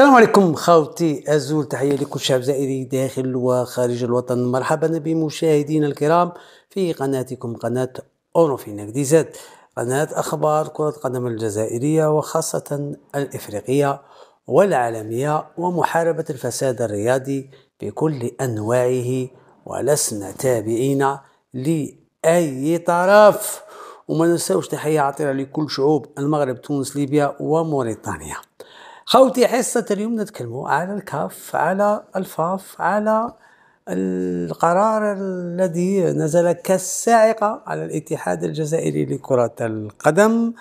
السلام عليكم خاوتي ازول تحيه لكل شعب جزائري داخل وخارج الوطن مرحبا بمشاهدينا الكرام في قناتكم قناه اونوفينك ديزات قناه اخبار كره القدم الجزائريه وخاصه الافريقيه والعالميه ومحاربه الفساد الرياضي بكل انواعه ولسنا تابعين لاي طرف وما ننساوش تحيه عطيره لكل شعوب المغرب تونس ليبيا وموريتانيا خوتي حصة اليوم نتكلموا على الكاف على الفاف على القرار الذي نزل كالصاعقة على الاتحاد الجزائري لكرة القدم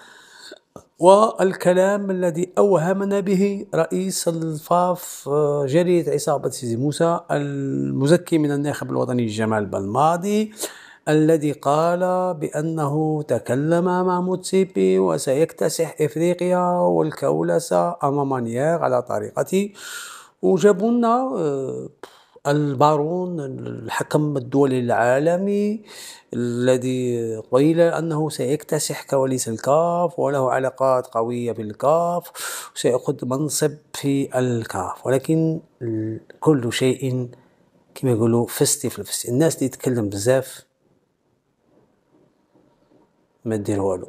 والكلام الذي أوهمنا به رئيس الفاف جريدة عصابة سيدي موسى المزكي من الناخب الوطني جمال بلماضي الذي قال بأنه تكلم مع موتسيبي وسيكتسح إفريقيا والكولسة أمام نياغ على طريقته وجابوا لنا آه، البارون الحكم الدولي العالمي الذي قيل أنه سيكتسح كواليس الكاف وله علاقات قوية بالكاف وسيأخذ منصب في الكاف ولكن كل شيء كما يقولوا فستي في الفستي الناس اللي تكلم بزاف ما دير والو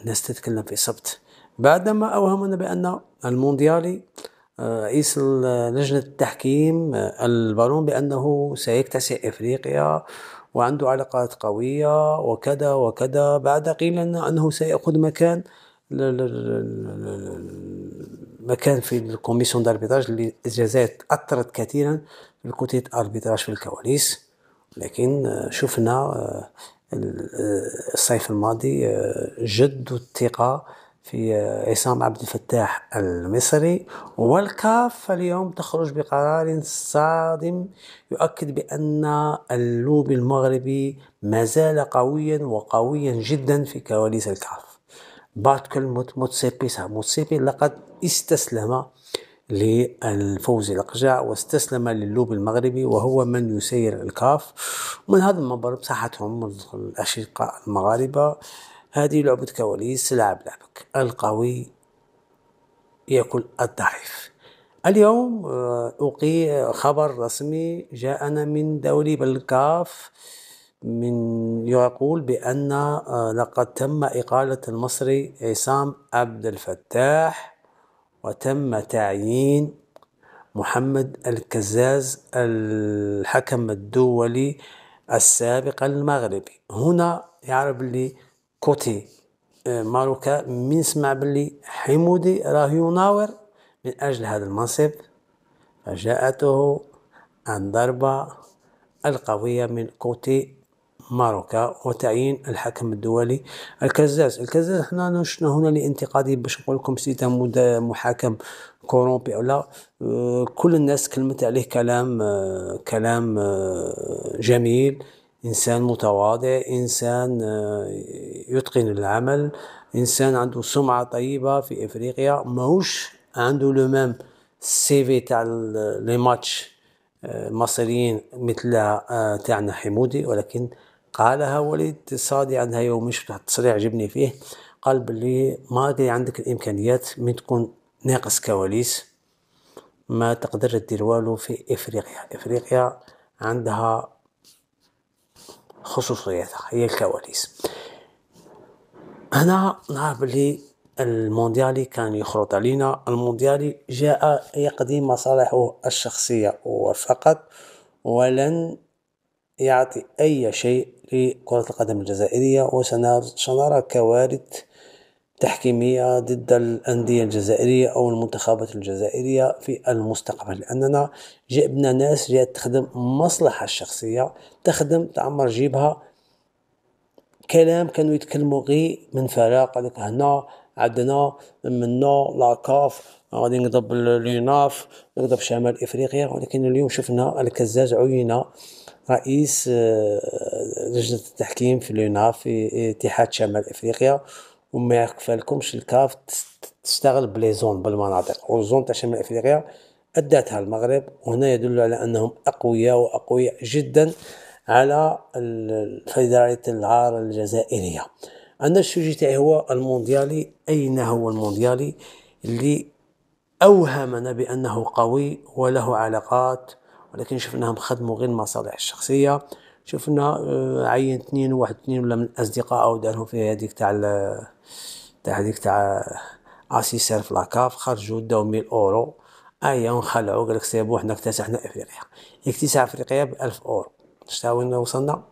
الناس تتكلم في سبت بعدما أوهمنا بأن المونديالي آه، رئيس لجنة التحكيم آه، البارون بأنه سيكتسح إفريقيا وعنده علاقات قوية وكذا وكذا بعد قيل أنه سيأخذ مكان مكان في الكوميسيون داربيتاج اللي الجزائر تأثرت كثيرا في اربيتاج في الكواليس لكن آه، شفنا آه، الصيف الماضي آه، جدوا الثقة في آه، عصام عبد الفتاح المصري والكاف اليوم تخرج بقرار صادم يؤكد بأن اللوبي المغربي ما زال قويا وقويا جدا في كواليس الكاف باتكل موتسيبي موتسيبي لقد استسلم للفوز الأقجاع واستسلم للوب المغربي وهو من يسير الكاف ومن هذا المنبر بصحتهم الأشقاء المغاربة هذه لعبة كواليس لعب لعبك القوي يأكل الضعيف اليوم أقي آه، خبر رسمي جاءنا من دوري بالكاف من يقول بأن آه، لقد تم إقالة المصري عصام عبد الفتاح وتم تعيين محمد الكزاز الحكم الدولي السابق المغربي هنا يعرف بلي كوتي آه، ماروكا من سمع بلي حمودي راه يناور من أجل هذا المنصب فجاءته عن ضربة القوية من كوتي ماروكا وتعيين الحكم الدولي الكزاز الكزاز احنا شنا هنا لانتقادي باش نقول لكم سي محاكم كورومبي او لا آه، كل الناس كلمت عليه كلام آه، كلام آه، جميل انسان متواضع انسان يتقن العمل انسان عنده سمعه طيبه في افريقيا ماهوش عنده لو ميم سي في تاع لي ماتش مصريين مثل تاعنا حمودي ولكن قالها وليد صادي عندها يوم شفت تصريح عجبني فيه قال بلي ما عندك الامكانيات من تكون ناقص كواليس ما تقدر دير والو في افريقيا افريقيا عندها خصوصيات هي الكواليس هنا نعرف بلي المونديالي كان يخرط علينا المونديالي جاء يقضي مصالحه الشخصية وفقط ولن يعطي أي شيء لكرة القدم الجزائرية وسنرى كوارث تحكيمية ضد الأندية الجزائرية أو المنتخبات الجزائرية في المستقبل لأننا جبنا ناس جاءت تخدم مصلحة الشخصية تخدم تعمر جيبها كلام كانوا يتكلموا غي من فراق قالك هنا عندنا منا لاكاف غادي نقضب لوناف نقضب شمال افريقيا ولكن اليوم شفنا الكزاز عين رئيس آه، لجنه التحكيم في لوناف في اتحاد شمال افريقيا وما يكفالكمش الكاف تشتغل بليزون بالمناطق والزون تاع شمال افريقيا اداتها المغرب وهنا يدل على انهم اقوياء واقوياء جدا على الفيدرالية العار الجزائرية أنا السوجي تاعي هو المونديالي أين هو المونديالي اللي أوهمنا بأنه قوي وله علاقات ولكن شفناهم خدموا غير المصالح الشخصية شفنا آه، عين اثنين واحد اثنين ولا من الأصدقاء أو دارهم في هذيك تاع تاع هذيك تاع اسيسير في لاكاف خرجوا داو 1000 اورو ايا ونخلعوا قال لك سيبو حنا اكتسحنا افريقيا اكتساح افريقيا ب 1000 اورو وين وصلنا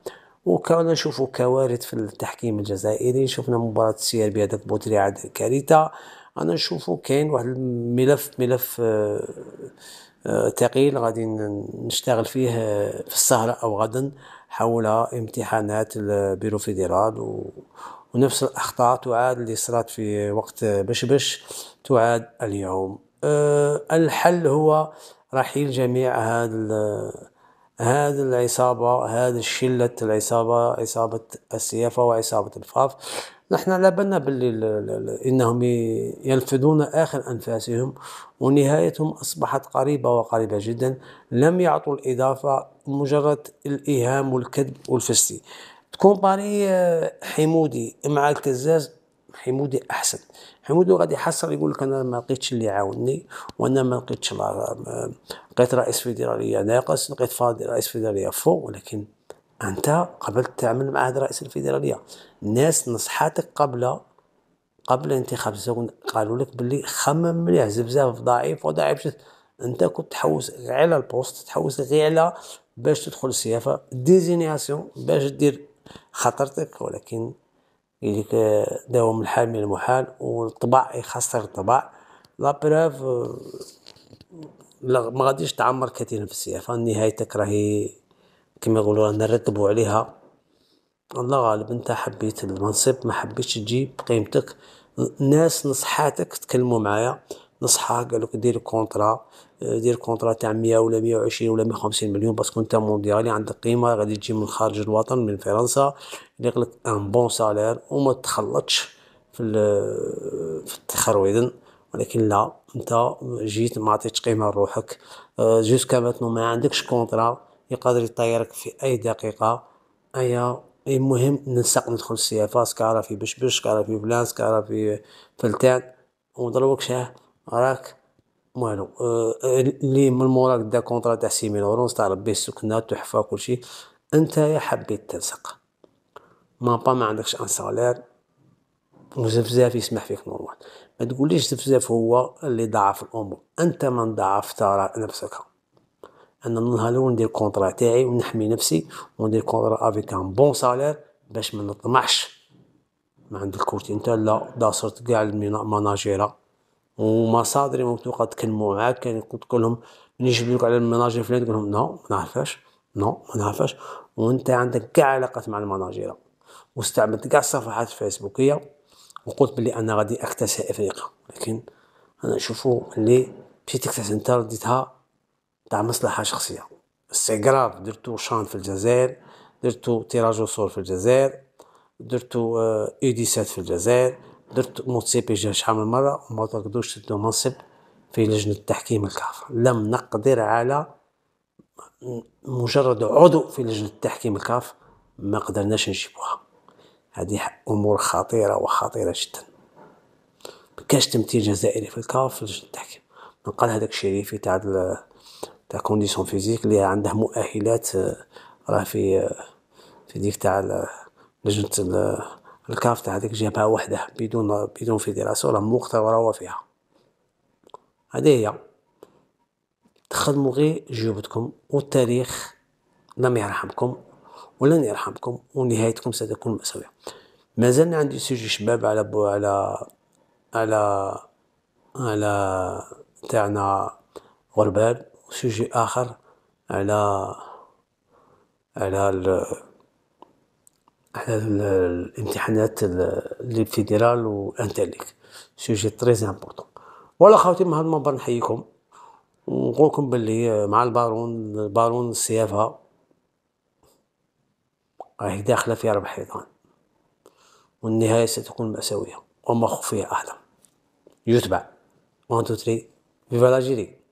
وكنا نشوفوا كوارث في التحكيم الجزائري شفنا مباراة السيربيا بوتري عاد كارثة انا نشوفو كاين واحد الملف ملف آه، آه، ثقيل غادي نشتغل فيه آه، في السهرة أو غدا حول امتحانات البيرو فيدرال و... ونفس الأخطاء تعاد اللي صرات في وقت بشبش تعاد اليوم أه الحل هو رحيل جميع هذا هذا العصابة هذا الشلة العصابة عصابة السيافة وعصابة الفاف نحن على بالنا باللي انهم ينفذون اخر انفاسهم ونهايتهم اصبحت قريبه وقريبه جدا لم يعطوا الاضافه مجرد الايهام والكذب والفسي باري حمودي مع الكزاز حمودي احسن حمودي غادي يحصل يقول لك انا ما لقيتش اللي يعاونني وانا ما لقيتش لقيت رئيس فيدراليه ناقص لقيت رئيس فيدراليه فوق ولكن انت قبلت تعمل مع هذا رئيس الفيدراليه الناس نصحاتك قبل قبل انتخاب الزون قالوا لك باللي خمم مليح زبزاف ضعيف وضعيف شت. انت كنت تحوس غير على البوست تحوس غير على باش تدخل السيافه ديزينياسيون باش دير خطرتك ولكن يليك داوم الحال من المحال والطبع يخسر الطبع لا بروف ما غاديش تعمر كثيرا في السيافه نهايتك راهي كما يقولوا نرتبوا عليها الله غالب انت حبيت المنصب ما حبيتش تجيب قيمتك الناس نصحاتك تكلموا معايا نصحك قالوا دير كونترا دير كونترا تاع 100 ولا 120 ولا 150 مليون باسكو انت مونديالي عندك قيمه غادي تجي من خارج الوطن من فرنسا يليق لك ان بون سالير وما تخلطش في في التخرويدن ولكن لا انت جيت ما عطيتش قيمه لروحك جوسكا أه، ماتنو ما عندكش كونترا يقدر يطيرك في اي دقيقة ايا المهم نسق ندخل السيافة سكارة في بشبش سكارة في فلان سكارة في فلتان ونضربك شاه راك مالو أه، اللي من موراك دا كونترا تاع سيمين اورونس تاع ربي السكنة تحفة كلشي انت يا حبيت تنسق ما با ما عندكش ان سالير وزفزاف يسمح فيك نورمال ما تقوليش زفزاف هو اللي ضعف الامور انت من ضعفت نفسك انا النهار الاول ندير كونطرا تاعي ونحمي نفسي وندير كونطرا افيك ان بون سالير باش ما نطمعش ما عند الكورتي انت لا دا صرت كاع المناجيره ومصادري موثوقه تكلموا معاك يعني كان قلت لهم من لك على المناجير فلان تقول لهم نو ما نعرفهاش نو ما نعرفهاش وانت عندك كاع علاقات مع المناجيره واستعملت كاع الصفحات الفيسبوكيه وقلت بلي انا غادي اكتسح افريقيا لكن انا نشوفو اللي مشيت تكتسح انت رديتها تاع مصلحة شخصية سي غراف درتو شان في الجزائر درتو تيراجو سور في الجزائر درتو اي آه، دي سات في الجزائر درت موت سي بي جي شحال من مرة وما تقدروش تدو منصب في لجنة التحكيم الكافر لم نقدر على مجرد عضو في لجنة التحكيم الكاف ما قدرناش نجيبوها هذه أمور خطيرة وخطيرة جدا بكاش تمثيل جزائري في الكاف في لجنة التحكيم من قال هذاك الشريفي تاع تاع كونديسيون فيزيك اللي عنده مؤهلات راه في في ديك تاع لجنة الكاف تاع هذيك جابها وحده بدون بدون فيدراسيون راه مقتوى فيها هذه هي تخدموا غير جيوبتكم والتاريخ لم يرحمكم ولن يرحمكم ونهايتكم ستكون مأساوية مازلنا عندي سوجي شباب على بو على على على تاعنا غربال سوجي آخر على على ال على الامتحانات اللي بتديرال والانترليك سوجي تري امبورطون ولا خاوتي من هذا المنبر نحييكم ونقول لكم باللي مع البارون البارون السيافه راهي داخله في ربح حيطان والنهايه ستكون مأساويه وما خفي اعلم يتبع 1 2 3 فيفا لاجيري